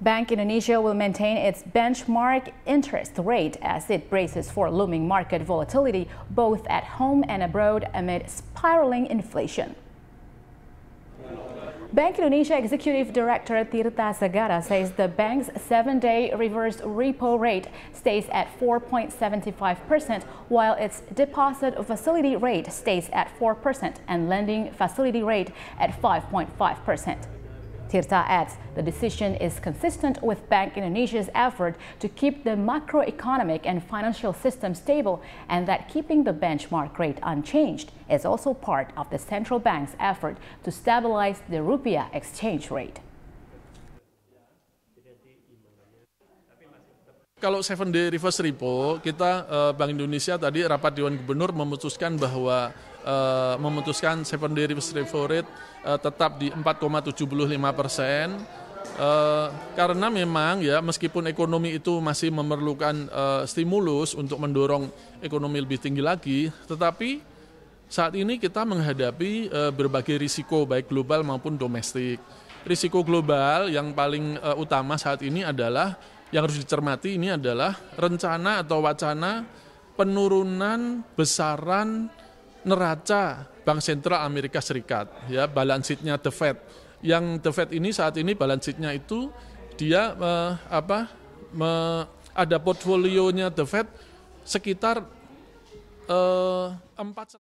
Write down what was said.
Bank Indonesia will maintain its benchmark interest rate as it braces for looming market volatility both at home and abroad amid spiraling inflation. Bank Indonesia Executive Director Tirta Sagara says the bank's seven-day reverse repo rate stays at 4.75%, while its deposit facility rate stays at 4% and lending facility rate at 5.5%. Tirta adds the decision is consistent with Bank Indonesia's effort to keep the macroeconomic and financial system stable and that keeping the benchmark rate unchanged is also part of the central bank's effort to stabilize the rupiah exchange rate. Kalau Seven Day Reverse Repo, kita eh, Bank Indonesia tadi rapat Dewan Gubernur memutuskan bahwa eh, memutuskan Seven Day Reverse Repo Rate eh, tetap di 4,75 persen. karena memang ya meskipun ekonomi itu masih memerlukan stimulus untuk mendorong ekonomi lebih tinggi lagi, tetapi saat ini kita menghadapi berbagai risiko baik global maupun domestik. Risiko global yang paling utama saat ini adalah yang harus dicermati ini adalah rencana atau wacana penurunan besaran neraca Bank Sentral Amerika Serikat ya balance sheet-nya The Fed yang The Fed ini saat ini balance sheet-nya itu dia eh, apa me, ada portfolionya The Fed sekitar eh, 4